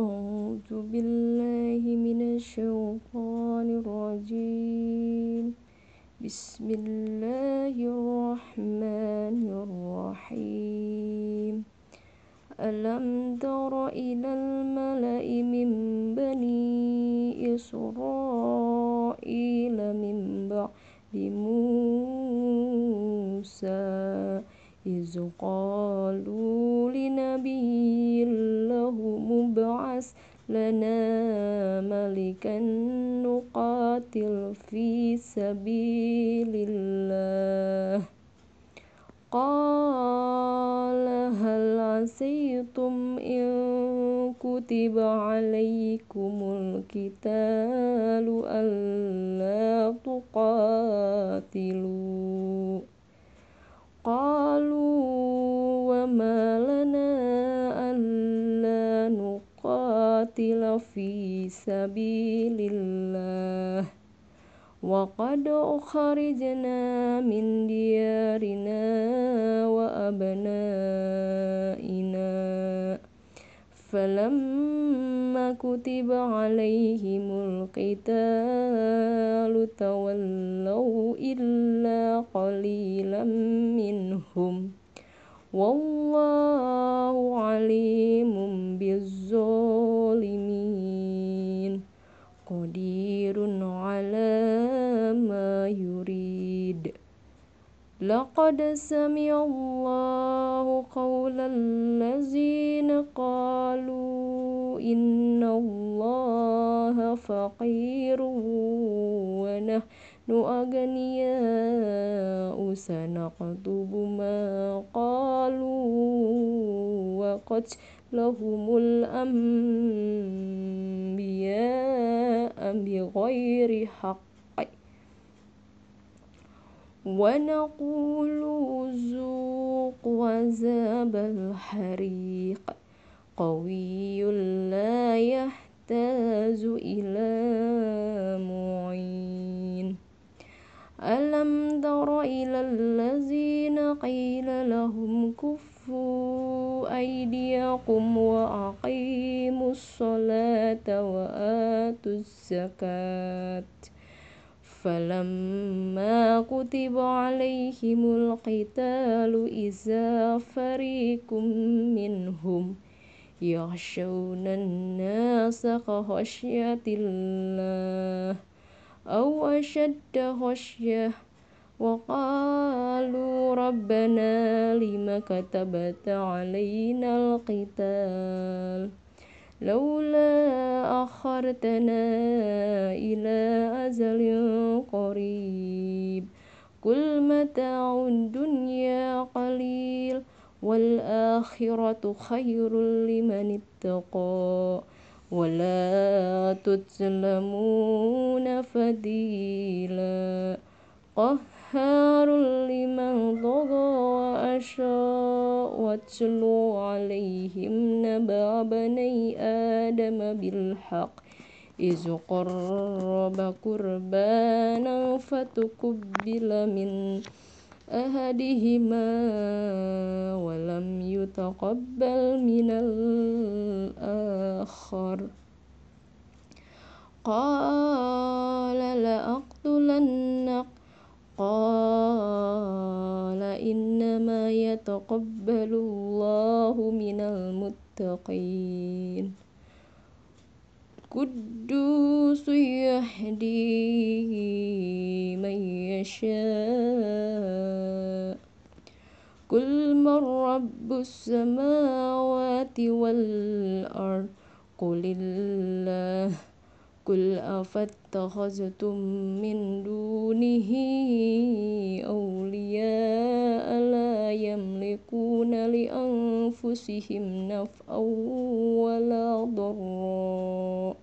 أعوذ بالله من الشيطان الرجيم بسم الله الرحمن الرحيم ألم تر إلى الملأ من بني إسرائيل من بعد موسى إذ قالوا لنا لنا ملكا نقاتل في سبيل الله قال هل عسيتم إن كتب عليكم الكتال قتل في سبيل الله وقد أخرجنا من ديارنا وأبنائنا فلما كتب عليهم القتال تولوا إلا قليلا منهم والله عليم لقد سمع الله قول الذين قالوا إن الله فقير ونحن أغنياء سنكتب ما قالوا وقتلهم الأنبياء بغير حق ونقول ذوق عذاب الحريق قوي لا يحتاج إلى معين ألم تر إلى الذين قيل لهم كفوا أيديكم وأقيموا الصلاة وآتوا الزكاة فلما كتب عليهم القتال إذا فريق منهم يخشون الناس كخشية الله أو أشد خشية وقالوا ربنا لم كتبت علينا القتال لولا أخرتنا إلى أزل قريب قل متاع الدنيا قليل والآخرة خير لمن اتقى ولا تتلمون فديلا قه وسحار لمن طغى وأشاء واتلو عليهم نبأ بني آدم بالحق إذ قرب قربانا فتقبل من أهدهما ولم يتقبل من الآخر قال لأقتلن يتقبل الله من المتقين قدوس يهدي من يشاء قل من رب السماوات والأرض قل الله قل أفاتخذتم من دونه أولياء لا يملكون لأنفسهم نفعا ولا ضرا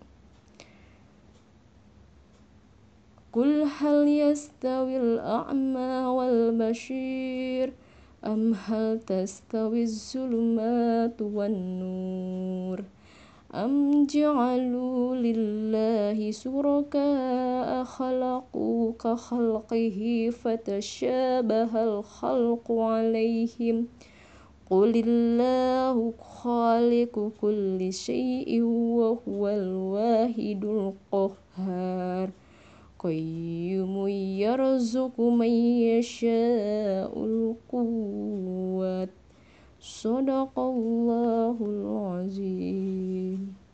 قل هل يستوي الأعمى والبشير أم هل تستوي الظلمات والنور أم جعلوا لل شركاء خلقوا كخلقه فتشابه الخلق عليهم قل الله خالق كل شيء وهو الواحد القهار قيم يرزق من يشاء القوات صدق الله العظيم